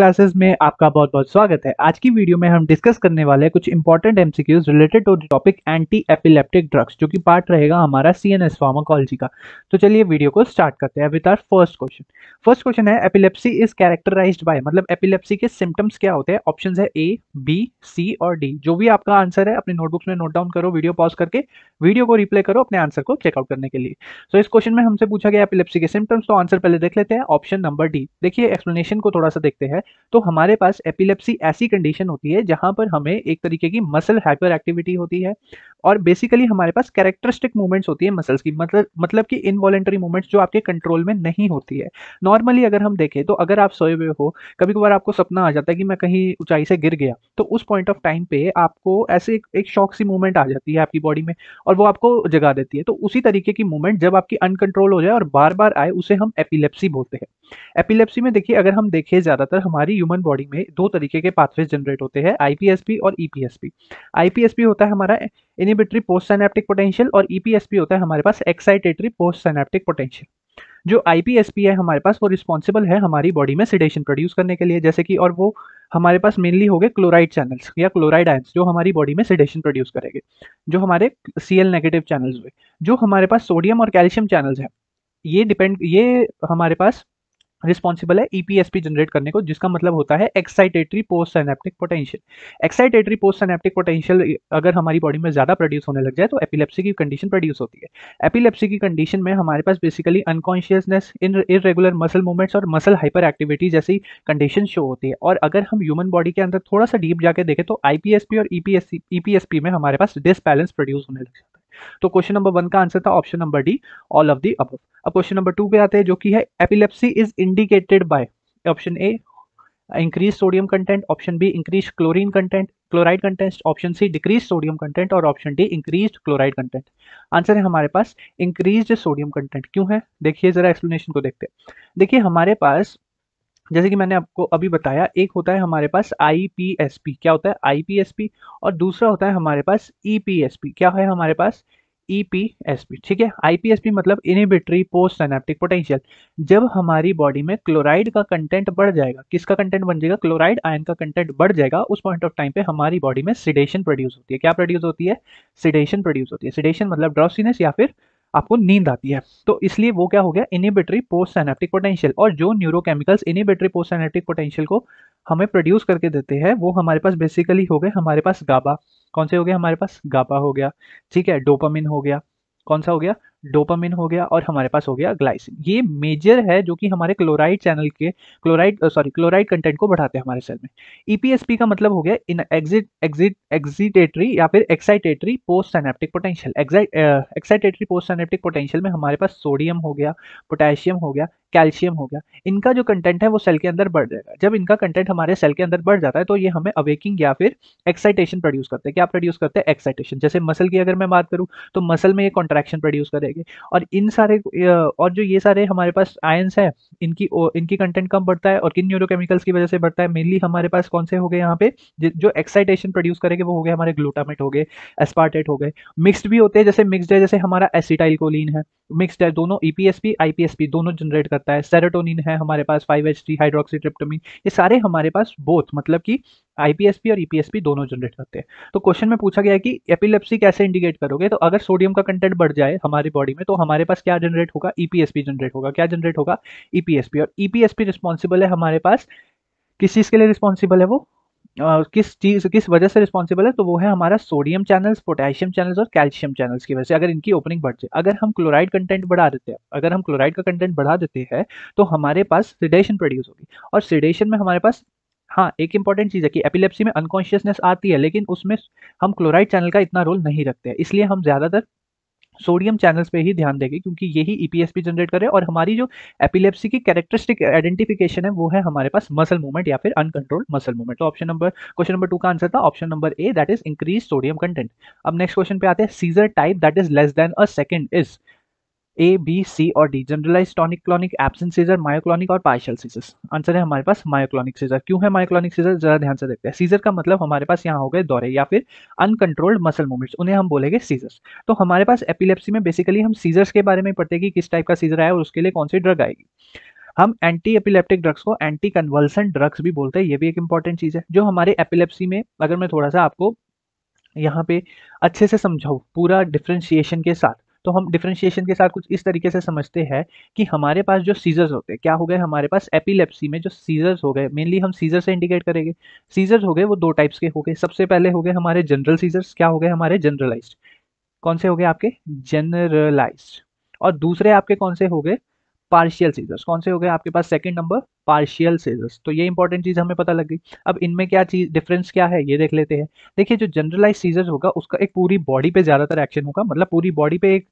classes में आपका बहुत बहुत स्वागत है आज की वीडियो में हम डिस्कस करने वाले हैं कुछ important MCQs related to topic anti epileptic drugs जो कि पार्ट रहेगा हमारा सीएनएस फार्माकोलॉजी का तो चलिए वीडियो को स्टार्ट करते हैं with our first question first question है एपिलेप्सी इज कैरेक्टराइज बाय मतलब एपिलेप्सी के सिम्टम्स क्या होते हैं ऑप्शन है ए बी सी और डी जो भी आपका आंसर है अपने नोटबुक्स में नोट डाउन करो वीडियो पॉज करके वीडियो को रिप्ले करो अपने आंसर को चेकआउट करने के लिए तो so, इस क्वेश्चन में हमसे पूछा गया एपिलेप्सी के सिम्टम्स तो आंसर पहले देख लेते हैं ऑप्शन नंबर डी देखिए एक्सप्लेनेशन को थोड़ा सा देखते हैं तो हमारे पास एपिलेप्सी ऐसी कंडीशन होती है जहां पर हमें एक तरीके की मसल हाइपर एक्टिविटी होती है और बेसिकली हमारे पास कैरेक्टरिस्टिक मूवमेंट्स होती है मसल्स की मतलब मतलब कि इनवॉलेंट्री मूवमेंट्स जो आपके कंट्रोल में नहीं होती है नॉर्मली अगर हम देखें तो अगर आप सोए हुए हो कभी कभार आपको सपना आ जाता है कि मैं कहीं ऊंचाई से गिर गया तो उस पॉइंट ऑफ टाइम पे आपको ऐसे एक, एक शॉक सी मूवमेंट आ जाती है आपकी बॉडी में और वो आपको जगा देती है तो उसी तरीके की मूवमेंट जब आपकी अनकंट्रोल हो जाए और बार बार आए उसे हम एपिलेप्सी बोलते हैं एपिलेप्सी में देखिए अगर हम देखें ज़्यादातर हमारी ह्यूमन बॉडी में दो तरीके के पाथवेज जनरेट होते हैं आईपीएसपी और ईपीएसपी e आईपीएसपी होता है हमारा इनिबिटरी पोस्ट साइनेप्टिक पोटेंशियल और ईपीएसपी e होता है हमारे पास एक्साइटेटरी पोस्ट साइनेप्टिक पोटेंशियल जो आईपीएसपी है हमारे पास वो रिस्पॉन्सिबल है हमारी बॉडी में सिडेशन प्रोड्यूस करने के लिए जैसे कि और वो हमारे पास मेनली हो गए क्लोराइड चैनल्स या क्लोराइड आयंस जो हमारी बॉडी में सिडेशन प्रोड्यूस करेंगे जो हमारे सी नेगेटिव चैनल्स हुए जो हमारे पास सोडियम और कैल्शियम चैनल्स हैं ये डिपेंड ये हमारे पास रिस्पॉन्सिबल है ईपीएसपी e जनरेट करने को जिसका मतलब होता है excitatory post synaptic potential excitatory post synaptic potential अगर हमारी बॉडी में ज़्यादा प्रोड्यूस होने लग जाए तो एपिलेप्सी की कंडीशन प्रोड्यूस होती है एपिलेप्सी की कंडीशन में हमारे पास basically unconsciousness in irregular muscle movements और मसल हाइपर एक्टिविटी जैसी कंडीशन शो होती है और अगर हम ह्यूमन बॉडी के अंदर थोड़ा सा डीप जाके देखें तो आईपीएसपी और ईपीएससी e ईपीएसपी e में हमारे पास डिसबैलेंस प्रोड्यूस होने लग जाए तो क्वेश्चन नंबर वन का आंसर था option number D all of the अब अब क्वेश्चन नंबर टू पे आते हैं जो कि है epilepsy is indicated by option A increase sodium content option B increase chlorine content chloride content option C decrease sodium content और option D increase chloride content answer है हमारे पास इंक्रीज सोडियम कंटेंट क्यों है देखिए जरा एक्सप्लेनेशन को देखते हैं देखिए हमारे पास जैसे कि मैंने आपको अभी बताया एक होता है हमारे पास आईपीएसपी क्या होता है आईपीएसपी और दूसरा होता है हमारे पास ईपीएसपी e क्या है हमारे पास ईपीएसपी e ठीक है आईपीएसपी मतलब इनिबिटरी पोस्ट सैनेप्टिक पोटेंशियल जब हमारी बॉडी में क्लोराइड का कंटेंट बढ़ जाएगा किसका कंटेंट बन जाएगा क्लोराइड आयन का कंटेंट बढ़ जाएगा उस पॉइंट ऑफ टाइम पे हमारी बॉडी में सिडेशन प्रोड्यूस होती है क्या प्रोड्यूस होती है सिडेशन प्रोड्यूस होती है सिडेशन मतलब ड्रॉसीनेस या फिर आपको नींद आती है तो इसलिए वो क्या हो गया इनिबेटरी पोस्ट सैनेप्टिक पोटेंशियल और जो neurochemicals inhibitory post synaptic potential को हमें प्रोड्यूस करके देते हैं वो हमारे पास बेसिकली हो गए हमारे पास गाबा कौन से हो गए हमारे पास गाबा हो गया ठीक है डोपामिन हो गया कौन सा हो गया डोपामिन हो गया और हमारे पास हो गया ग्लाइसिन ये मेजर है जो कि हमारे क्लोराइड चैनल के क्लोराइड सॉरी क्लोराइड कंटेंट को बढ़ाते हैं हमारे सेल में ईपीएसपी e का मतलब हो गया इन एग्जिट एग्जिट एग्जिटेटरी या फिर excitatory post synaptic potential excitatory post synaptic potential में हमारे पास सोडियम हो गया पोटेशियम हो गया कैल्शियम हो गया इनका जो कंटेंट है वो सेल के अंदर बढ़ जाएगा जब इनका कंटेंट हमारे सेल के अंदर बढ़ जाता है तो ये हमें अवेकिंग या फिर एक्साइटेशन प्रोड्यूस करते हैं क्या प्रोड्यूस करते हैं एक्साइटेशन जैसे मसल की अगर मैं बात करूँ तो मसल में ये कॉन्ट्रैक्शन प्रोड्यूस करे जाएगी और इन सारे और जो ये सारे हमारे पास आयंस हैं इनकी इनकी कंटेंट कम बढ़ता है और किन न्यूरोकेमिकल्स की वजह से बढ़ता है मेनली हमारे पास कौन से हो गए यहाँ पे जो एक्साइटेशन प्रोड्यूस करेंगे वो हो गए हमारे ग्लूटामेट हो गए एस्पार्टेट हो गए मिक्सड भी होते हैं जैसे मिक्सड है जैसे हमारा एसिटाइल कोलिन है मिक्सड है दोनों ईपीएसपी e आईपीएसपी दोनों जनरेट करता है सेरोटोनिन है हमारे पास फाइव एच डी हाइड्रोक्सीट्रिप्टोमिन ये सारे हमारे पास बोथ मतलब कि आईपीएसपी और ईपीएसपी e दोनों जनरेट करते हैं तो क्वेश्चन में पूछा गया कि एपिलेप्सी कैसे इंडिकेट करोगे तो अगर सोडियम का कंटेंट बढ़ जाए हमारी बॉडी में तो हमारे पास क्या जनरेट होगा ईपीएसपी e जनरेट होगा क्या जनरेट होगा ईपीएसपी e और ईपीएसपी रिस्पॉन्सिबल है हमारे पास किस चीज़ के लिए रिस्पॉन्सिबल है वो Uh, किस चीज किस वजह से रिस्पॉन्सिबल है तो वो है हमारा सोडियम चैनल्स पोटेशियम चैनल्स और कैल्शियम चैनल्स की वजह से अगर इनकी ओपनिंग बढ़ जाए अगर हम क्लोराइड कंटेंट बढ़ा देते हैं अगर हम क्लोराइड का कंटेंट बढ़ा देते हैं तो हमारे पास सिडेशन प्रोड्यूस होगी और सिडेशन में हमारे पास हाँ एक इंपॉर्टेंट चीज़ है कि एपिलेप्सी में अनकॉन्शियसनेस आती है लेकिन उसमें हम क्लोराइड चैनल का इतना रोल नहीं रखते हैं इसलिए हम ज़्यादातर सोडियम चैनल्स पे ही ध्यान देंगे क्योंकि यही ईपीएसपी जनरेट करे और हमारी जो एपिलेप्सी की कैरेक्टरिस्टिक आइडेंटिफिकेशन है वो है हमारे पास मसल मूवमेंट या फिर अनकंट्रोल्ड मसल मूवमेंट तो option number question number two का आंसर था option number A that is increase sodium content अब नेक्स्ट क्वेश्चन पे आते हैं seizure type that is less than a second is A B C और D generalise tonic clonic absent seizure myoclonic और partial seizures answer है हमारे पास मायोक्लॉनिक scissor क्यों है मायोक्लॉनिक सीजर जरा ध्यान से देखते हैं सीजर का मतलब हमारे पास यहाँ हो गए दौरे या फिर अनकंट्रोल्ड मसल मूवमेंट्स उन्हें हम बोलेंगे सीजर्स तो हमारे पास एपिलेप्सी में बेसिकली हम सीजर्स के बारे में पढ़ते हैं कि किस टाइप का सीजर आया और उसके लिए कौन सी ड्रग आएगी हम एंटी एपिलेप्टिक ड्रग्स को एंटी कन्वल्सन ड्रग्स भी बोलते हैं ये भी एक इंपॉर्टेंट चीज़ है जो हमारे एपिलेप्सी में अगर मैं थोड़ा सा आपको यहाँ पे अच्छे से समझाऊँ पूरा डिफ्रेंशिएशन के साथ तो हम डिफ्रेंशिएशन के साथ कुछ इस तरीके से समझते हैं कि हमारे पास जो सीजर्स होते हैं क्या हो गए हमारे पास एपिलेप्सी में जो सीजर्स हो गए मेनली हम सीजर से इंडिकेट करेंगे सीजर्स हो गए वो दो टाइप्स के हो गए सबसे पहले हो गए हमारे जनरल सीजर्स क्या हो गए हमारे जनरलाइज कौन से हो गए आपके जनरलाइज और दूसरे आपके कौन से हो गए पार्शियल सीजर्स कौन से हो गए आपके पास सेकंड नंबर पार्शियल सीजर्स तो ये इंपॉर्टेंट चीज़ हमें पता लग गई अब इनमें क्या चीज़ डिफरेंस क्या है ये देख लेते हैं देखिए जो जनरलाइज सीजर्स होगा उसका एक पूरी बॉडी पे ज़्यादातर एक्शन होगा मतलब पूरी बॉडी पे एक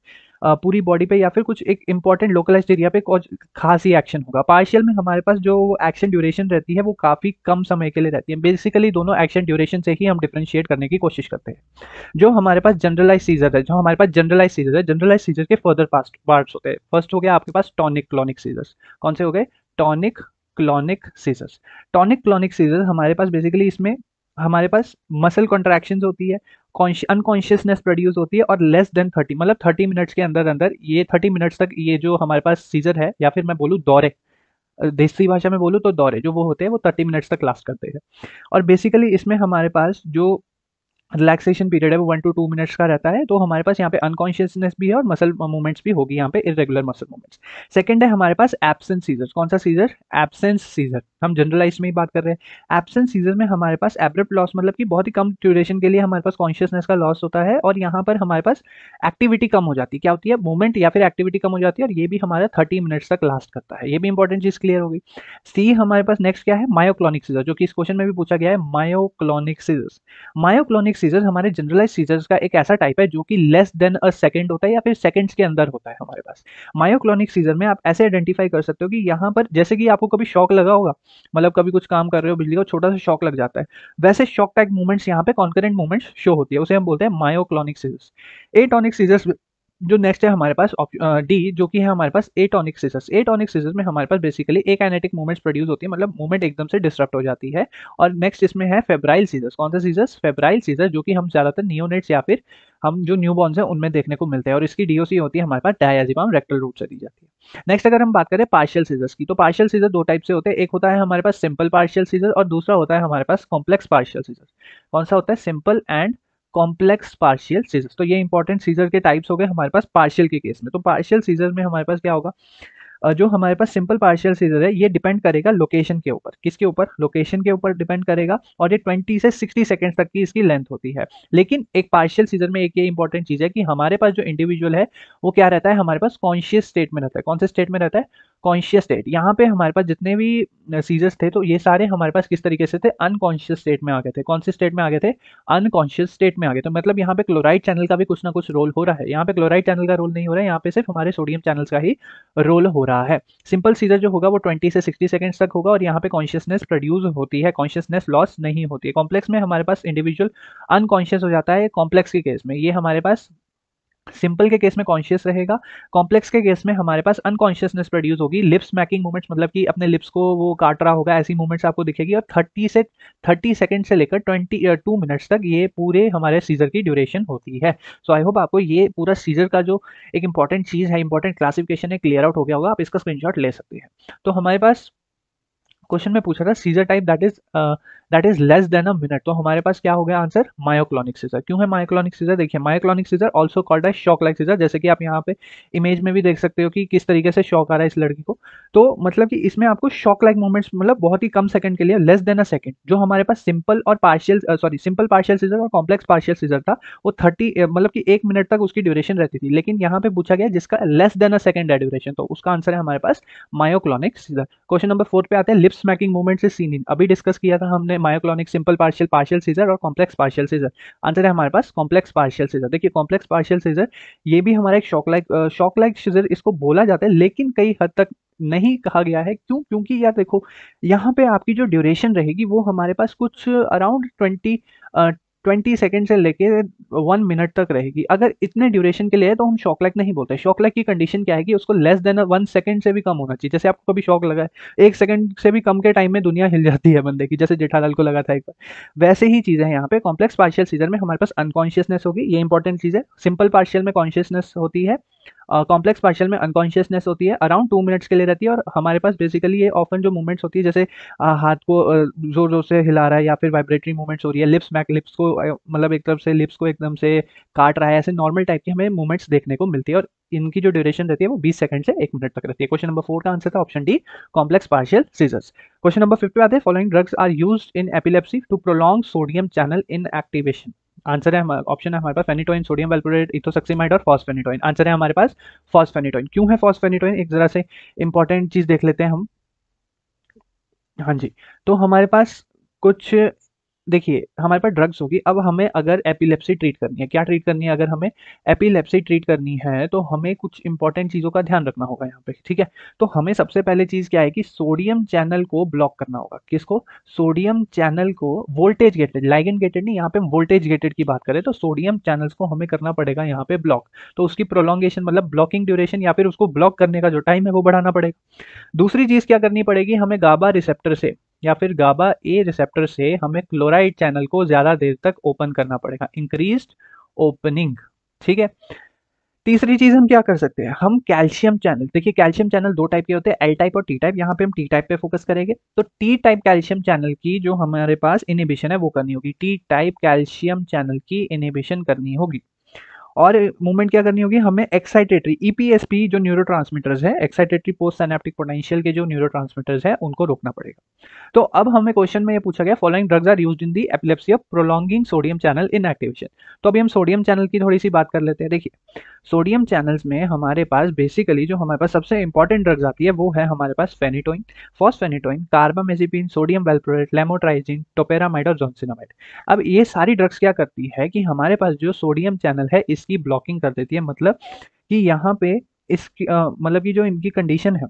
पूरी बॉडी पे या फिर कुछ एक इंपॉर्टेंट लोकलाइज एरिया पे कुछ खास ही एक्शन होगा पार्शियल में हमारे पास जो एक्शन ड्यूरेशन रहती है वो काफ़ी कम समय के लिए रहती है बेसिकली दोनों एक्शन ड्यूरेशन से ही हम डिफ्रेंशिएट करने की कोशिश करते हैं जो हमारे पास जनरलाइज सीजर है जो हमारे पास जनरलाइज सीजर है जनरलाइज सीजर के फर्दर पास्ट पार्ट होते हैं फर्स्ट हो गया आपके पास टॉनिक क्लॉनिक सीजर्स कौन से हो गए tonic clonic seizures tonic clonic seizures हमारे पास बेसिकली इसमें हमारे पास मसल कॉन्ट्रैक्शन होती है अनकॉन्शियसनेस प्रोड्यूस होती है और लेस देन थर्टी मतलब थर्टी मिनट्स के अंदर अंदर ये थर्टी मिनट्स तक ये जो हमारे पास सीजर है या फिर मैं बोलूँ दौरे देसी भाषा में बोलूँ तो दौरे जो वो होते हैं वो थर्टी मिनट्स तक लास्ट करते हैं और बेसिकली इसमें हमारे पास जो रिलैक्सेशन पीरियड है वो वन टू टू मिनट्स का रहता है तो हमारे पास यहाँ पे अनकॉन्शियसनेस भी है और मसल मूवमेंट्स भी होगी यहाँ पे इरेगुलर मसल मूवमेंट्स सेकंड है हमारे पास एबसेंस सीजर कौन सा सीजर एबसेंस सीजर हम जनरलाइज में ही बात कर रहे हैं एबसेंस सीजर में हमारे पास एब्रप्ट लॉस मतलब कि बहुत ही कम ड्यूरेशन के लिए हमारे पास कॉन्शियसनेस का लॉस होता है और यहाँ पर हमारे पास एक्टिविटी कम हो जाती है क्या होती है मूवमेंट या फिर एक्टिविटी कम हो जाती है और ये भी हमारा थर्टी मिनट्स तक लास्ट करता है ये भी इंपॉर्टेंट चीज़ क्लियर होगी सी हमारे पास नेक्स्ट क्या है मायोक्लोनिक सीजर जो कि इस क्वेश्चन में भी पूछा गया है मायोक्लोनिक सीजर मायोक्लोनिक सीजर हमारे जनरलाइज सीजर्स का एक ऐसा टाइप है जो कि लेस देन अ सेकंड होता है या फिर सेकंड्स के अंदर होता है हमारे पास मायोक्लोनिक सीजर में आप ऐसे आइडेंटिफाई कर सकते हो कि यहाँ पर जैसे कि आपको कभी शॉक लगा होगा मतलब कभी कुछ काम कर रहे हो बिजली का छोटा सा शॉक लग जाता है वैसे शॉक टाइप मूवमेंट्स यहाँ पे कॉन्करेंट मूवमेंट्स शो होती है उसे हम बोलते हैं मायोक्लोनिक सीजर्स एटोनिक सीजर्स जो नेक्स्ट है हमारे पास डी जो कि है हमारे पास एटोनिक सीजस एटोनिक सिसेस में हमारे पास बेसिकली एक एनेटिक मूवमेंट्स प्रोड्यूस होती है मतलब मूवमेंट एकदम से डिस्टर्ब हो जाती है और नेक्स्ट इसमें है फेब्राइल सीजर्स कौन सा सीजर्स फेब्राइल सीजर्स जो कि हम ज़्यादातर नियोनेट्स या फिर हम जो न्यू बॉर्नस हैं उनमें देखने को मिलते हैं और इसकी डीओसी होती है हमारे पास डायाजिपाम रेक्टल रूट से दी जाती है नेक्स्ट अगर हम बात करें पार्शियल सीजर्स की तो पार्शियल सीजर दो टाइप से होते हैं एक होता है हमारे पास सिंपल पार्शियल सीजर और दूसरा होता है हमारे पास कॉम्प्लेक्स पार्शियल सीजर कौन सा होता है simple and complex partial seizure तो ये इंपॉर्टेंट सीजर के टाइप्स हो गए हमारे पास पार्शियल के केस में तो पार्शियल सीजर में हमारे पास क्या होगा जो हमारे पास सिंपल पार्शियल सीजर है ये डिपेंड करेगा लोकेशन के ऊपर किसके ऊपर लोकेशन के ऊपर डिपेंड करेगा और ये 20 से 60 सेकेंड तक की इसकी लेंथ होती है लेकिन एक पार्शियल सीजर में एक ये इंपॉर्टेंट चीज़ है कि हमारे पास जो इंडिविजुअल है वो क्या रहता है हमारे पास कॉन्शियस स्टेट में रहता है कौन से स्टेट में रहता है कॉन्शियस स्टेट यहाँ पे हमारे पास जितने भी सीजर्स थे तो ये सारे हमारे पास किस तरीके से थे अनकॉन्शियस स्टेट में आ गए थे कौन से स्टेट में आ गए थे अनकॉन्शियस स्टेट में आ गए तो मतलब यहाँ पे क्लोराइड चैनल का भी कुछ ना कुछ रोल हो रहा है यहाँ पे क्लोराइड चैनल का रोल नहीं हो रहा है यहाँ पे सिर्फ हमारे सोडियम चैनल्स का ही रोल हो रहा है सिंपल सीजर जो होगा वो ट्वेंटी से सिक्सटी सेकेंड्स तक होगा और यहाँ पे कॉन्शियसनेस प्रोड्यूस होती है कॉन्शियसनेस लॉस नहीं होती है कॉम्प्लेक्स में हमारे पास इंडिविजुअल अनकॉन्शियस हो जाता है कॉम्प्लेक्स के केस में ये हमारे पास सिंपल के केस में कॉन्शियस रहेगा कॉम्प्लेक्स के केस में हमारे पास अनकॉन्शियसनेस प्रोड्यूस होगी लिप्स मैकिंग मूवमेंट्स मतलब कि अपने लिप्स को वो काट रहा होगा ऐसी मूवमेंट्स आपको दिखेगी और 30 से 30 सेकंड से लेकर 20 टू मिनट्स तक ये पूरे हमारे सीजर की ड्यूरेशन होती है सो आई होप आपको ये पूरा सीजर का जो एक इंपॉर्टेंट चीज़ है इंपॉर्टेंट क्लासिफिकेशन है क्लियर आउट हो गया होगा आप इसका स्क्रीनशॉट ले सकते हैं तो हमारे पास क्वेश्चन में पूछा था seizure type that is that is less than a minute तो हमारे पास क्या हो गया आंसर मायोक्लोनिक सीजर क्यों है मायोक्लोनिक सीजर देखिए मायोक्लोनिक सीजर ऑल्सो कॉल्ड है शॉक लाइक सीजर जैसे कि आप यहाँ पे इमेज में भी देख सकते हो कि किस तरीके से शॉक आ रहा है इस लड़की को तो मतलब कि इसमें आपको शॉक लाइक मोमेंट्स मतलब बहुत ही कम सेकंड के लिए लेस देन अ सेकंड जो हमारे पास सिंपल और partial sorry simple partial seizure और कॉम्प्लेक्स पार्शियल सीजर था वो थर्टी मतलब कि एक मिनट तक उसकी ड्यूरेशन रहती थी लेकिन यहाँ पे पूछा गया जिसका लेस देन अ सेकंड है ड्यूरेशन तो उसका आंसर है हमारे पास myoclonic seizure question number four पे आते हैं लिप स्मैकिंग मूवमेंट से सीन इन अभी डिस्कस किया था हमने है myoclonic simple partial partial seizure और कॉम्प्लेक्स पार्शियल सीजर आंसर है हमारे पास कॉम्प्लेक्स पार्शियल सीजर देखिए कॉम्प्लेक्स पार्शियल सीजर ये भी हमारा एक shock like shock like seizure इसको बोला जाता है लेकिन कई हद तक नहीं कहा गया है क्यों क्योंकि यार देखो यहाँ पे आपकी जो ड्यूरेशन रहेगी वो हमारे पास कुछ अराउंड ट्वेंटी ट्वेंटी सेकेंड से लेके वन मिनट तक रहेगी अगर इतने ड्यूरेशन के लिए है तो हम शॉक लैक नहीं बोलते शॉक लैक की कंडीशन क्या है कि उसको लेस देन वन सेकंड से भी कम होना चाहिए जैसे आपको कभी शॉक लगा है एक सेकंड से भी कम के टाइम में दुनिया हिल जाती है बंदे की जैसे जेठालाल को लगा था एक वैसे ही चीज़ें हैं यहाँ पे कॉम्प्लेक्स पार्शियल सीजर में हमारे पास अनकॉन्शियसनेस होगी ये इंपॉर्टेंट चीज़ है सिंपल पार्शियल में कॉन्शियसनेस होती है कॉम्प्लेक्स पार्शल में अनकॉन्शियसनेस होती है अराउंड टू मिनट्स के लिए रहती है और हमारे पास बेसिकली ये ऑफन जो मूवमेंट्स होती है जैसे हाथ को जोर जोर से हिला रहा है या फिर वाइब्रेटरी मूवमेंट्स हो रही है लिप्स मैक लिप्स को मतलब एक तरफ से लिप्स को एकदम से काट रहा है ऐसे नॉर्मल टाइप की हमें मूवमेंट्स देखने को मिलती है और इनकी जो ड्यूरेशन रहती है वो बीस सेकंड से एक मिनट तक रहती है क्वेश्चन नंबर फोर का आंसर था option D complex partial seizures question number fifty आते हैं following drugs are use in epilepsy to prolong sodium channel inactivation answer है ऑप्शन है हमारे पास फेनिटोइन सोडियम वेलपोरेट इथोसक्सीमाइड और फॉस्फेनिटोइन आंसर है हमारे पास फॉस्फेनिटोइन क्यों है फॉस्फेनिटोइन एक जरा से इंपॉर्टेंट चीज देख लेते हैं हम हाँ जी तो हमारे पास कुछ देखिए हमारे पास ड्रग्स होगी अब हमें अगर एपिलेप्सी ट्रीट करनी है क्या ट्रीट करनी है अगर हमें एपिलेप्सी ट्रीट करनी है तो हमें कुछ इंपॉर्टेंट चीज़ों का ध्यान रखना होगा यहाँ पे ठीक है तो हमें सबसे पहले चीज़ क्या है कि सोडियम चैनल को ब्लॉक करना होगा किसको सोडियम चैनल को वोल्टेज गेटेड लाइगन गेटेड नहीं यहाँ पे वोल्टेज गेटेड की बात करें तो सोडियम चैनल्स को हमें करना पड़ेगा यहाँ पे ब्लॉक तो उसकी प्रोलोंगेशन मतलब ब्लॉकिंग ड्यूरेशन या फिर उसको ब्लॉक करने का जो टाइम है वो बढ़ाना पड़ेगा दूसरी चीज़ क्या करनी पड़ेगी हमें गाबा रिसेप्टर से या फिर गाबा ए रिसेप्टर से हमें क्लोराइड चैनल को ज्यादा देर तक ओपन करना पड़ेगा इंक्रीज ओपनिंग ठीक है तीसरी चीज हम क्या कर सकते हैं हम कैल्शियम चैनल देखिए कैल्शियम चैनल दो टाइप के होते हैं एल टाइप और टी टाइप यहाँ पे हम टी टाइप पे फोकस करेंगे तो टी टाइप कैल्शियम चैनल की जो हमारे पास इनिबिशन है वो करनी होगी टी टाइप कैल्शियम चैनल की इनिबिशन करनी होगी और मूवमेंट क्या करनी होगी हमें एक्साइटेटरी ईपीएसपी e जो न्यूरो ट्रांसमीटर्स है एक्साइटेटरी पोस्ट सैनेप्टिक पोटेंशियल के जो न्यूरो ट्रांसमीटर्स है उनको रोकना पड़ेगा तो अब हमें क्वेश्चन में ये पूछा गया following drugs are use in the epilepsy of prolonging sodium channel inactivation तो अभी हम सोडियम चैनल की थोड़ी सी बात कर लेते हैं देखिए सोडियम चैनल्स में हमारे पास बेसिकली जो हमारे पास सबसे इंपॉर्टेंट ड्रग्स आती है वो है हमारे पास फेनिटोइन फॉस्फेनिटोइन कार्बामेजिपिन सोडियम वेल्प्रोरेट लेमोट्राइजिन टोपेरामाइड और जोनसिनामाइड अब ये सारी ड्रग्स क्या करती है कि हमारे पास जो सोडियम चैनल है इस इसकी ब्लॉकिंग कर देती है मतलब कि यहाँ पे इसकी मतलब ये जो इनकी कंडीशन है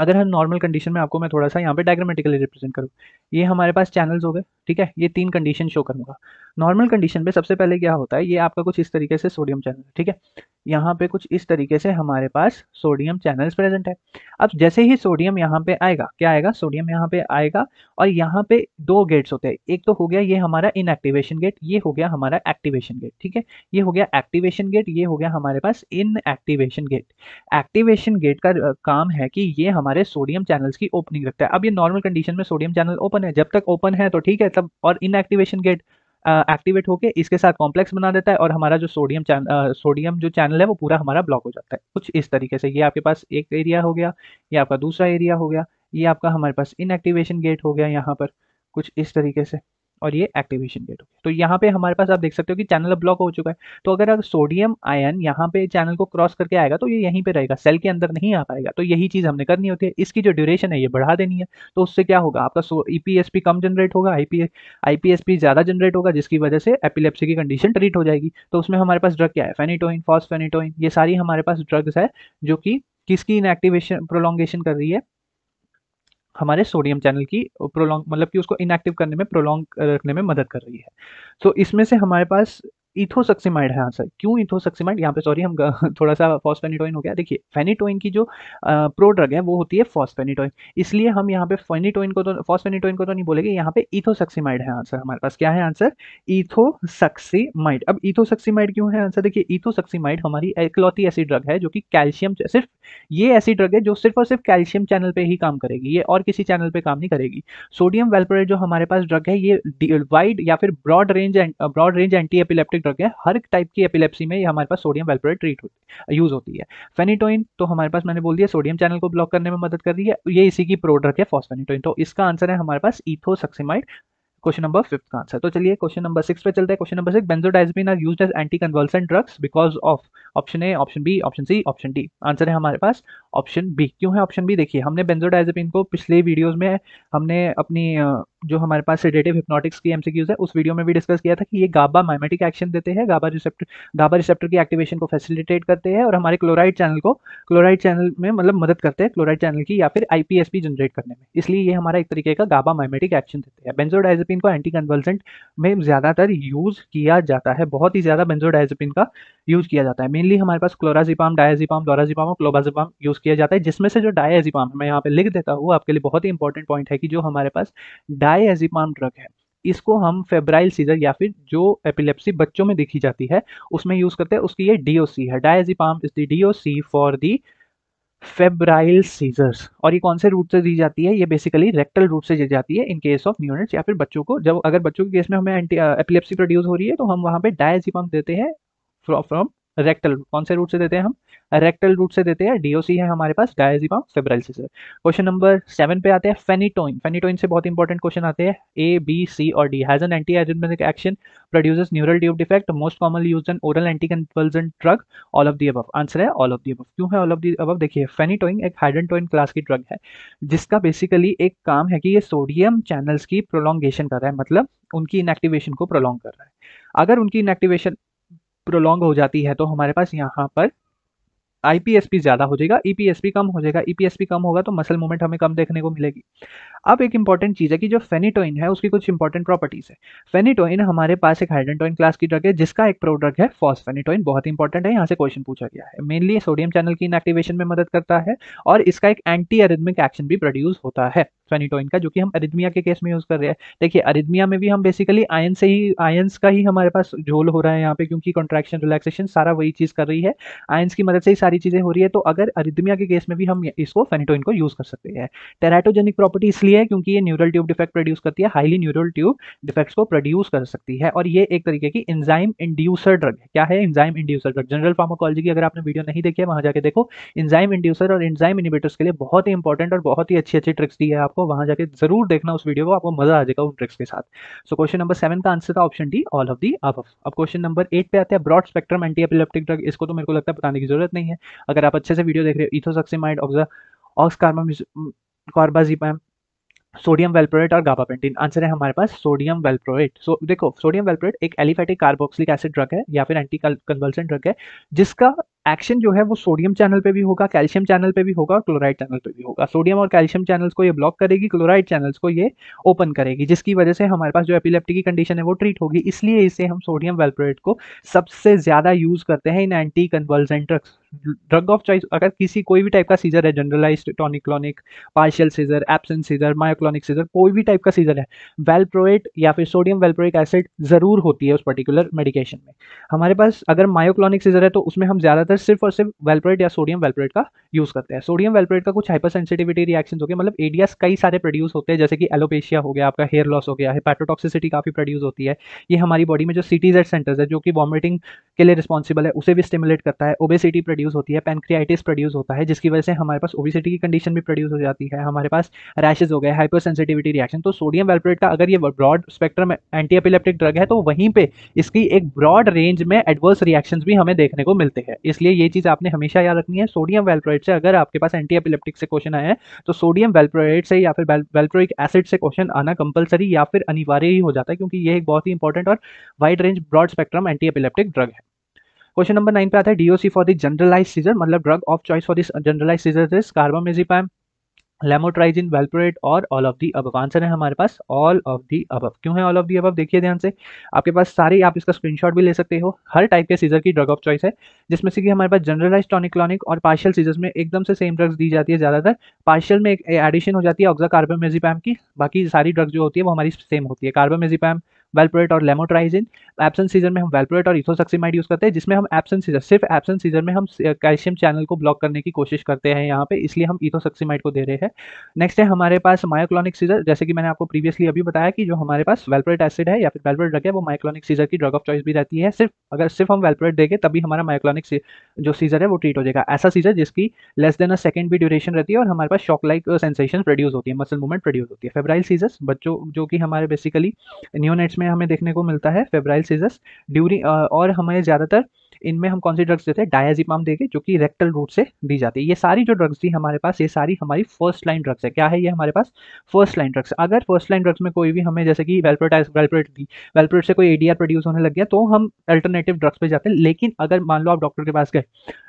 अगर हम नॉर्मल कंडीशन में आपको मैं थोड़ा सा यहाँ पे डायग्रामेटिकली रिप्रेजेंट करूँ ये हमारे पास चैनल्स हो गए ठीक है ये तीन कंडीशन शो करूँगा नॉर्मल कंडीशन पे सबसे पहले क्या होता है ये आपका कुछ इस तरीके से सोडियम चैनल ठीक है यहाँ पे कुछ इस तरीके से हमारे पास सोडियम चैनल्स प्रेजेंट है अब जैसे ही सोडियम यहाँ पे आएगा क्या आएगा सोडियम यहाँ पे आएगा और यहाँ पे दो गेट्स होते हैं एक तो हो गया ये हमारा इनएक्टिवेशन गेट ये हो गया हमारा एक्टिवेशन गेट ठीक है ये हो गया एक्टिवेशन गेट ये हो गया हमारे पास इनएक्टिवेशन गेट एक्टिवेशन गेट का काम है कि ये हमारे सोडियम चैनल्स की ओपनिंग रखता है अब ये नॉर्मल कंडीशन में सोडियम चैनल ओपन है जब तक ओपन है तो ठीक है तब और इनएक्टिवेशन गेट एक्टिवेट होके इसके साथ कॉम्प्लेक्स बना देता है और हमारा जो सोडियम सोडियम जो चैनल है वो पूरा हमारा ब्लॉक हो जाता है कुछ इस तरीके से ये आपके पास एक एरिया हो गया ये आपका दूसरा एरिया हो गया ये आपका हमारे पास इनएक्टिवेशन गेट हो गया यहाँ पर कुछ इस तरीके से और ये एक्टिवेशन डेट हो गया तो यहाँ पे हमारे पास आप देख सकते हो कि चैनल ब्लॉक हो चुका है तो अगर, अगर सोडियम आयन यहाँ पे चैनल को क्रॉस करके आएगा तो ये यहीं पे रहेगा सेल के अंदर नहीं आ पाएगा तो यही चीज हमने करनी होती है इसकी जो ड्यूरेशन है ये बढ़ा देनी है तो उससे क्या होगा आपका ईपीएसपी कम जनरेट होगा आईपीएसपी ज्यादा जनरेट होगा जिसकी वजह से एपिलेप्सी की कंडीशन ट्रीट हो जाएगी तो उसमें हमारे पास ड्रग क्या है फेनिटोइन फॉस्फेनिटोइन ये सारी हमारे पास ड्रग्स है जो कि किसकी इनएक्टिवेशन प्रोलोंगेशन कर रही है हमारे सोडियम चैनल की प्रोलॉन्ग मतलब कि उसको इनएक्टिव करने में प्रोलॉन्ग रखने में मदद कर रही है सो तो so, इसमें से हमारे पास इथोसक्सीमाइड है आंसर क्यों इथोसक्सीमाइड यहाँ पे सॉरी हम थोड़ा सा फॉस्फेनिटोइन हो गया देखिए फेनिटोइन की जो प्रोड्रग है वो होती है फॉस्फेनिटोइन इसलिए हम यहाँ पे फेनिटोइन को तो फॉस्फेनिटोइन को तो नहीं बोलेंगे यहाँ पे इथोसक्सीमाइड है आंसर हमारे पास क्या है आंसर इथोसक्सीमाइड अब इथोसक्सीमाइड क्यों है आंसर देखिए इथोसक्सीमाइड हमारी इकलौती ऐसी ड्रग है जो कि कैल्शियम सिर्फ ये ऐसी ड्रग है जो सिर्फ और सिर्फ कैल्शियम चैनल पर ही काम करेगी ये और किसी चैनल पर काम नहीं करेगी सोडियम वेल्परेट जो हमारे पास ड्रग है ये वाइड या फिर broad range broad range anti epileptic acid drug है हर टाइप की एपिलेप्सी में ये हमारे पास सोडियम वेलप्रेट ट्रीट होती यूज़ होती है फेनिटोइन uh, तो हमारे पास मैंने बोल दिया सोडियम चैनल को ब्लॉक करने में मदद कर रही है ये इसी की प्रो है फॉस्फेनिटोइन तो इसका आंसर है हमारे पास इथोसक्सीमाइड क्वेश्चन नंबर फिफ्थ का आंसर तो चलिए क्वेश्चन नंबर सिक्स पे चलते हैं question number six benzodiazepine are used as anti convulsant drugs because of option A option B option C option D answer है हमारे पास ऑप्शन बी क्यों है ऑप्शन बी देखिए हमने बेंजोडाइजमिन को पिछले वीडियोज में हमने अपनी uh, जो हमारे पास सेडेटिव हिप्नोटिक्स की एमसीक्यूज है उस वीडियो में भी डिस्कस किया था कि ये गाबा माइमेटिक एक्शन देते हैं गाबा रिसेप्टर गाबा रिसेप्टर की एक्टिवेशन को फैसिलिटेट करते हैं और हमारे क्लोराइड चैनल को क्लोराइड चैनल में मतलब मदद करते हैं क्लोराइड चैनल की या फिर आईपीएसपी जनरेट करने में इसलिए ये हमारा एक तरीके का गाबा माइमेटिक एक्शन देते हैं बेंजोडाइजेपिन को एंटी कन्वर्जेंट में ज़्यादातर यूज़ किया जाता है बहुत ही ज़्यादा बेंजोडाइजेपिन का यूज़ किया जाता है मेनली हमारे पास क्लोराजीपाम डायाजीपाम डोराजीपाम और क्लोबाजीपाम यूज़ किया जाता है जिसमें से जो है मैं यहाँ पे लिख देता हूँ आपके लिए बहुत ही इंपॉर्टेंट पॉइंट है कि जो हमारे पास डायजेपाम ड्रग है इसको हम फेब्राइल सीजर या फिर जो एपिलेप्सी बच्चों में देखी जाती है उसमें यूज करते हैं उसकी ये डीओसी है diazepam is the DOC for the febrile seizures और ये कौन से रूट से दी जाती है ये बेसिकली रेक्टल रूट से दी जाती है इन केस ऑफ न्यूनेट्स या फिर बच्चों को जब अगर बच्चों के केस में हमें एंटी एपिलेप्सी प्रोड्यूस हो रही है तो हम वहाँ पे डायजिपाम देते हैं फ्रॉम रेक्टल कौन से रूट से देते हैं हम रेक्टल रूट से देते हैं डीओसी है हमारे पास डायजिपा फेब्राइल से क्वेश्चन नंबर सेवन पे आते हैं फेनिटोइन फेनिटोइन से बहुत इंपॉर्टेंट क्वेश्चन आते हैं ए बी सी और डी हैज एन एंटी एजेंटमेनिक action produces neural tube defect most common use an oral anti compulsion drug all of the above answer है ऑल ऑफ दी अबव क्यों है all of the above देखिए phenytoin एक hydantoin class की drug है जिसका basically एक काम है कि ये सोडियम चैनल्स की प्रोलोंगेशन कर रहा है मतलब उनकी इनएक्टिवेशन को प्रोलोंग कर रहा है अगर उनकी इनएक्टिवेशन प्रोलॉन्ग हो जाती है तो हमारे पास यहाँ पर आईपीएसपी ज्यादा हो जाएगा ईपीएसपी e कम हो जाएगा ईपीएसपी e कम होगा तो मसल मूवमेंट हमें कम देखने को मिलेगी अब एक इंपॉर्टेंट चीज़ है कि जो फेनिटोइन है उसकी कुछ इंपॉर्टेंट प्रॉपर्टीज है फेनिटोइन हमारे पास एक हाइड्रेंटोइन क्लास की ड्रग है जिसका एक प्रोडक्ट है फॉस्फेनिटोइन बहुत इंपॉर्टेंट है यहाँ से क्वेश्चन पूछा गया है मेनली सोडियम चैनल की इनएक्टिवेशन में मदद करता है और इसका एक एंटी अरिदमिक एक्शन भी प्रोड्यूस होता है फेनिटोइन का जो कि हम अरिदमिया के केस में यूज़ कर रहे हैं देखिए अरिदमिया में भी हम बेसिकली आयन से ही आयन्स का ही हमारे पास झोल हो रहा है यहाँ पे क्योंकि कॉन्ट्रेक्शन रिलैक्सेशन सारा वही चीज़ कर रही है आयन्स की मदद से ही सारी चीज़ें हो रही है तो अगर अरिदमिया के केस में भी हम इसको फेनिटोइन को यूज़ कर सकते हैं टेराटोजेनिक प्रॉपर्टी इसलिए है क्योंकि ये न्यूरल ट्यूब डिफेक्ट प्रोड्यूस करती है हाईली न्यूरल ट्यूब डिफेक्ट्स को प्रोड्यूस कर सकती है और ये एक तरीके की इंजाइम इंड्यूसर ड्रग है क्या है enzyme inducer drug general pharmacology की अगर आपने वीडियो नहीं देखी है वहां जाकर देखो इंजाइम इंड्यूसर और इंजाइम इनिबिटर्स के लिए बहुत ही इंपॉर्टेंट और बहुत ही अच्छी अच्छी ट्रिक्स दी है आपको वहां जाकर जरूर देखना उस वीडियो को आपको मजा आ जाएगा उन ट्रिक्स के साथ सो क्वेश्चन नंबर सेवन का आंसर था option D all of the अब क्वेश्चन नंबर एट पे आते हैं broad spectrum anti epileptic drug इसको तो मेरे को लगता है बताने की जरूरत नहीं है अगर आप अच्छे से वीडियो देख रहे हो इथोसक्सीमाइड ऑक्सा ऑक्स कार्बा कार्बाजीपैम सोडियम वेलप्रोएट और गाबापेंटिन आंसर है हमारे पास सोडियम वेलप्रोएट सो देखो सोडियम वेलप्रोएट एक एलिफेटिक कार्बोक्सिलिक एसिड ड्रग है या फिर एंटी कन्वल्सन ड्रग है जिसका एक्शन जो है वो सोडियम चैनल पे भी होगा कैल्शियम चैनल पे भी होगा और क्लोराइड चैनल पे भी होगा सोडियम और कैल्शियम चैनल्स को ये ब्लॉक करेगी क्लोराइड चैनल्स को ये ओपन करेगी जिसकी वजह से हमारे पास जो एपिलेप्टी की कंडीशन है वो ट्रीट होगी इसलिए इसे हम सोडियम वेलप्रोएट को सबसे ज़्यादा यूज़ करते हैं इन anti convulsion drugs drug of choice अगर किसी कोई भी टाइप का सीजर है generalize tonic clonic partial seizure absent seizure myoclonic seizure कोई भी टाइप का सीजर है वेलप्रोएट या फिर सोडियम वेलप्रोइक एसिड ज़रूर होती है उस पर्टिकुलर मेडिकेशन में हमारे पास अगर मायोक्लॉनिक सीजर है तो उसमें हम ज़्यादातर सिर्फ और सिर्फ वेलप्रोइट या सोडियम वेलप्रोइट का यूज़ करते हैं सोडियम वेलप्रोइट का कुछ हाइपर सेंसिटिविटी रिएक्शन हो गया मतलब एडियास कई सारे प्रोड्यूस होते हैं जैसे कि एलोपेशिया हो गया आपका हेयर लॉस हो गया हेपाटोटॉक्सिसिटी काफ़ी प्रोड्यूस होती है ये हमारी बॉडी में जो सिटीज एंड सेंटर्स है जो कि वॉमिटिंग के लिए रिस्पॉन्सिबल है उसे भी स्टिमुलेट करता है ओबेसिटी प्रोड्यूस होती है पेनक्रियाटिस प्रोड्यूस होता है जिसकी वजह से हमारे पास ओबिसिटी की कंडीशन भी प्रोड्यूस हो जाती है हमारे पास रैशेज हो गए हाइपर सेंसिटिविटी रिएक्शन तो सोडियम वेल्प्रेट का अगर ये broad spectrum anti epileptic drug है तो वहीं पर इसकी एक ब्रॉड रेंज में एडवर्स रिएक्शन भी हमें देखने को मिलते हैं इसलिए ये चीज़ आपने हमेशा याद रखनी है सोडियम वेलप्रेट से अगर आपके पास एंटी एपिलेप्टिक से क्वेश्चन आए है तो सोडियम वेलप्रेट से या फिर वेल्प्रोइक एसिड से क्वेश्चन आना कंपलसरी या फिर अनिवार्य ही हो जाता है क्योंकि ये एक बहुत ही इंपॉर्टेंट और wide range broad spectrum anti epileptic drug है क्वेश्चन नंबर नाइन पे आता है DOC for the generalize seizure मतलब drug of choice for this generalize seizure is carbamazepine lamotrigine valproate और all of the above answer है हमारे पास all of the above क्यों है ऑल ऑफ दी अबव देखिए ध्यान से आपके पास सारे आप इसका स्क्रीनशॉट भी ले सकते हो हर टाइप के सीजर की ड्रग ऑफ चॉइस है जिसमें से कि हमारे पास जनरलाइज टॉनिक्लॉनिक और पार्शियल सीजर्स में एकदम से सेम ड्रग्स दी जाती है ज़्यादातर पार्शियल में एक एडिशन हो जाती है ऑक्जा कार्बामेजीपैम की बाकी सारी ड्रग्स जो होती है वो हमारी सेम होती है कार्बामेजीपैम वेलपोरेट और लेमोट्राइजिन एप्सन सीजन में हम वेलपोरेट और इथोसक्सीमाइड यूज़ करते हैं जिसमें हम एप्सन सीजन सिर्फ एप्सन सीजन में हम कैल्शियम चैनल को ब्लॉक करने की कोशिश करते हैं यहाँ पे इसलिए हम इथोसक्सीमाइड को दे रहे हैं नेक्स्ट है हमारे पास माइक्लॉनिक सीजर जैसे कि मैंने आपको प्रीवियसली अभी बताया कि जो हमारे पास वेलप्रोट एसिड है या फिर वेलप्रोट ड्रग है वो माइक्लॉनिक सीजर की ड्रग ऑफ चॉइस भी रहती है सिर्फ अगर सिर्फ हम वेलप्रोट देंगे तभी हमारा माइक्लॉनिक जो सीजर है वो ट्रीट हो जाएगा ऐसा सीजर जिसकी लेस देन अ सेकंड भी ड्यूरेशन रहती है और हमारे पास शॉक लाइक सेंसेशन प्रोड्यूस होती है मसल मूवमेंट प्रोड्यूस होती है फेबराइल सीजर्स बच्चों जो कि हमारे बेसिकली न्यूनेट्स में हमें देखने को मिलता है फेब्राइल सीजस ड्यूरिंग और हमें ज़्यादातर इनमें हम कौन सी ड्रग्स देते हैं डायाजीपाम देंगे जो कि रेक्टल रूट से दी जाती है ये सारी जो ड्रग्स थी हमारे पास ये सारी हमारी फर्स्ट लाइन ड्रग्स है क्या है ये हमारे पास फर्स्ट लाइन ड्रग्स अगर फर्स्ट लाइन ड्रग्स में कोई भी हमें जैसे कि वेल्प्रेटाइज वेल्प्रेट दी वेल्प्रेट से कोई एडीआर प्रोड्यूस होने लग गया तो हम अल्टरनेटिव ड्रग्स पर जाते हैं लेकिन अगर मान लो आप डॉक्टर के पास गए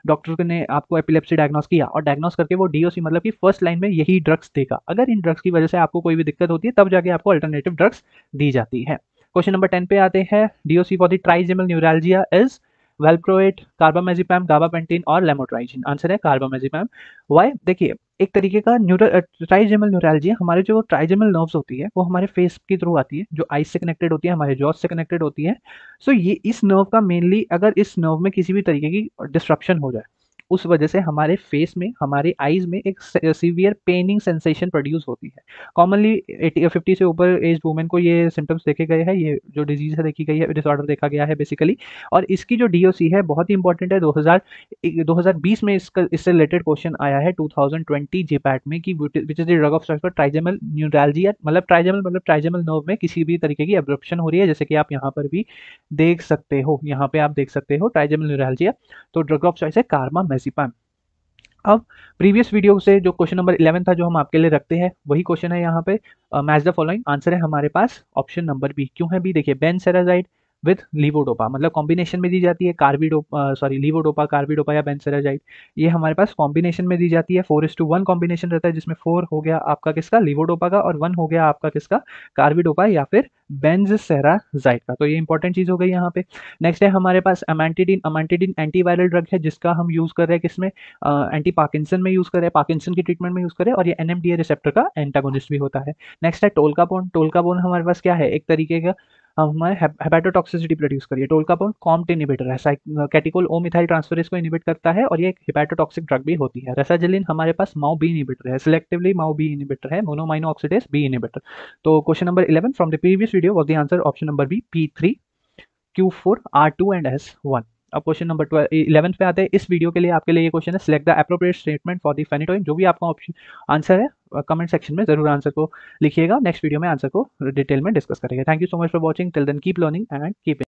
डॉक्टर ने आपको एपिलेप्सी डायग्नोस किया और डायग्नोस करके वो डी मतलब कि फर्स्ट लाइन में यही ड्रग्स देगा अगर इन ड्रग्स की वजह से आपको कोई भी दिक्कत होती है तब जाके आपको अल्टरनेटिव ड्रग्स दी जाती है क्वेश्चन नंबर टेन पे आते हैं DOC for the trigeminal neuralgia is valproate carbamazepine gabapentin और लेमोट्राइजिन आंसर है कार्बामेजिपैम वाई देखिए एक तरीके का न्यूरल ट्राइजेमल न्यूरालजिया हमारे जो ट्राइजेमल नर्व्स होती है वो हमारे फेस के थ्रू आती है जो आइस से कनेक्टेड होती है हमारे जॉज से कनेक्टेड होती है सो so, ये इस नर्व का मेनली अगर इस नर्व में किसी भी तरीके की डिस्ट्रप्शन हो जाए उस वजह से हमारे फेस में हमारे आईज में एक सीवियर पेनिंग सेंसेशन प्रोड्यूस होती है कॉमनली एटी फिफ्टी से ऊपर एज वुमेन को ये सिम्टम्स देखे गए हैं ये जो डिजीज है देखी गई है डिसऑर्डर देखा गया है बेसिकली और इसकी जो डी है बहुत ही इंपॉर्टेंट है 2000 2020 में इसका इससे रिलेटेड क्वेश्चन आया है 2020 जेपैट में कि which is the drug of choice for trigeminal neuralgia मतलब ट्राइजेमल मतलब ट्राइजेमल नर्व में किसी भी तरीके की एब्रप्शन हो रही है जैसे कि आप यहाँ पर भी देख सकते हो यहाँ पे आप देख सकते हो ट्राइजेमल न्यूरालजिया तो ड्रग ऑफ चॉइस है कार्मा marzipan अब प्रीवियस वीडियो से जो क्वेश्चन नंबर 11 था जो हम आपके लिए रखते हैं वही क्वेश्चन है यहाँ पे मैच द फॉलोइंग आंसर है हमारे पास ऑप्शन नंबर बी क्यों है बी देखिए बेन सेराजाइड विथ लीवोडोपा मतलब कॉम्बिनेशन में दी जाती है कार्बिडो सॉरी लीवोडोपा कार्बिडोपा या बेंसेराजाइट ये हमारे पास कॉम्बिनेशन में दी जाती है फोर इस टू वन कॉम्बिनेशन रहता है जिसमें फोर हो गया आपका किसका लिवोडोपा का और वन हो गया आपका किसका कार्बिडोपा या फिर बेंजसेराजाइड का तो ये इंपॉर्टेंट चीज़ हो गई यहाँ पे नेक्स्ट है हमारे पास अमेंटिडिन अमेंटिडिन एंटीवायरल ड्रग है जिसका हम यूज़ कर रहे हैं किसमें एंटी पार्किसन में यूज़ कर रहे हैं पार्किसन की ट्रीटमेंट में यूज़ कर रहे हैं और ये एनएमडीए रिसेप्टर का एंटागोनिस्ट भी होता है नेक्स्ट है टोलकाबोन टोलकाबोन हमारे पास क्या है एक तरीके का अब हमारे हेपेटोटॉक्सिसिटी प्रोड्यूस करिए टोल का कॉम्ट इनिबेटर है कैटिकोल ओ मिथाइल ट्रांसफरेस को इनिबेट करता है और ये एक हेपाटोटॉक्सिक ड्रग भी होती है रेसाजिलिन हमारे पास माओ बी इनिबेटर है सिलेक्टिवली माओ बी इनिबेटर है मोनोमाइनो ऑक्सीडेस बी इनिबेटर तो question number eleven from the previous video was the answer option number B P three Q four R two and S one अब question number eleven पे आते हैं इस video के लिए आपके लिए ये क्वेश्चन है select the appropriate statement for the phenytoin जो भी आपका ऑप्शन आंसर है कमेंट सेक्शन में जरूर आंसर को लिखिएगा नेक्स्ट वीडियो में आंसर को डिटेल में डिस्कस करेंगे thank you so much for watching till then keep learning and keep